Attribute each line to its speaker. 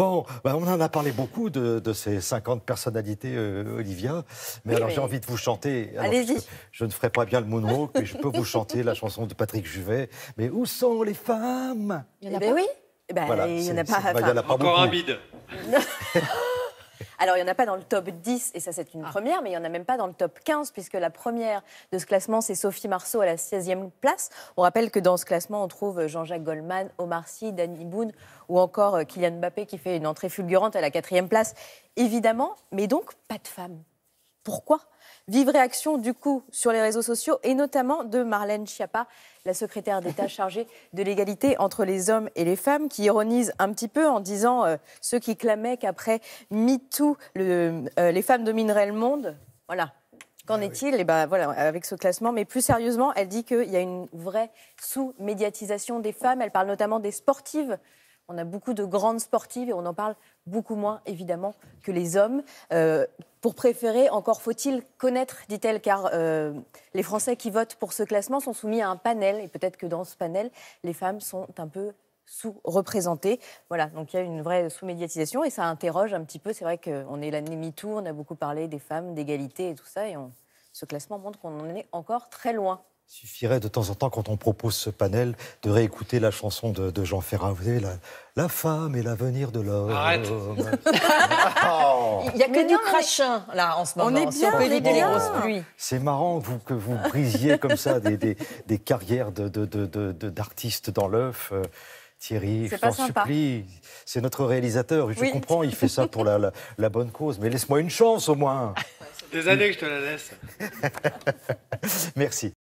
Speaker 1: Bon, bah, on en a parlé beaucoup de, ces 50 personnalités, euh, Olivia. Mais alors, j'ai envie de vous chanter. Allez-y. Je, ne ferai pas bien le moonwalk, mais je peux vous chanter la chanson de Patrick Juvet. Mais où sont les femmes
Speaker 2: eh Il y en a ben eh ben, oui. il n'y bah, en a pas. Encore un bide. Alors, il n'y en a pas dans le top 10, et ça, c'est une ah. première, mais il n'y en a même pas dans le top 15, puisque la première de ce classement, c'est Sophie Marceau à la 16e place. On rappelle que dans ce classement, on trouve euh, Jean-Jacques Goldman, Omar Sy, Danny Boone ou encore euh, Kylian Mbappé qui fait une entrée fulgurante à la 4 quatrième place, évidemment, mais donc pas de femmes pourquoi. Vive réaction du coup sur les réseaux sociaux et notamment de Marlène Schiappa, la secrétaire d'État chargée de l'égalité entre les hommes et les femmes, qui ironise un petit peu en disant euh, ceux qui clamaient qu'après MeToo, euh, les femmes domineraient le monde. Voilà, Qu'en ah est-il Et eh ben voilà, avec ce classement. Mais plus sérieusement, elle dit qu'il y a une vraie sous-médiatisation des femmes. Elle parle notamment des sportives on a beaucoup de grandes sportives et on en parle beaucoup moins, évidemment, que les hommes. Euh, pour préférer, encore faut-il connaître, dit-elle, car euh, les Français qui votent pour ce classement sont soumis à un panel, et peut-être que dans ce panel, les femmes sont un peu sous-représentées. Voilà, donc il y a une vraie sous-médiatisation, et ça interroge un petit peu. C'est vrai qu'on est l'année mi-tour, on a beaucoup parlé des femmes, d'égalité et tout ça, et ce classement montre qu'on en est encore très loin
Speaker 1: suffirait de temps en temps, quand on propose ce panel, de réécouter la chanson de, Jean Ferrat. Vous savez, la, femme et l'avenir de l'homme. Arrête oh. Il
Speaker 2: n'y a que du crachin, là, en ce moment. On est bien, on est bien.
Speaker 1: C'est marrant vous, que vous brisiez comme ça des, carrières d'artistes de, dans l'œuf. Euh, Thierry, je t'en supplie. C'est notre réalisateur. Je comprends, il fait ça pour la, la bonne cause. Mais laisse-moi une chance au moins. Des années que je te la laisse. Merci.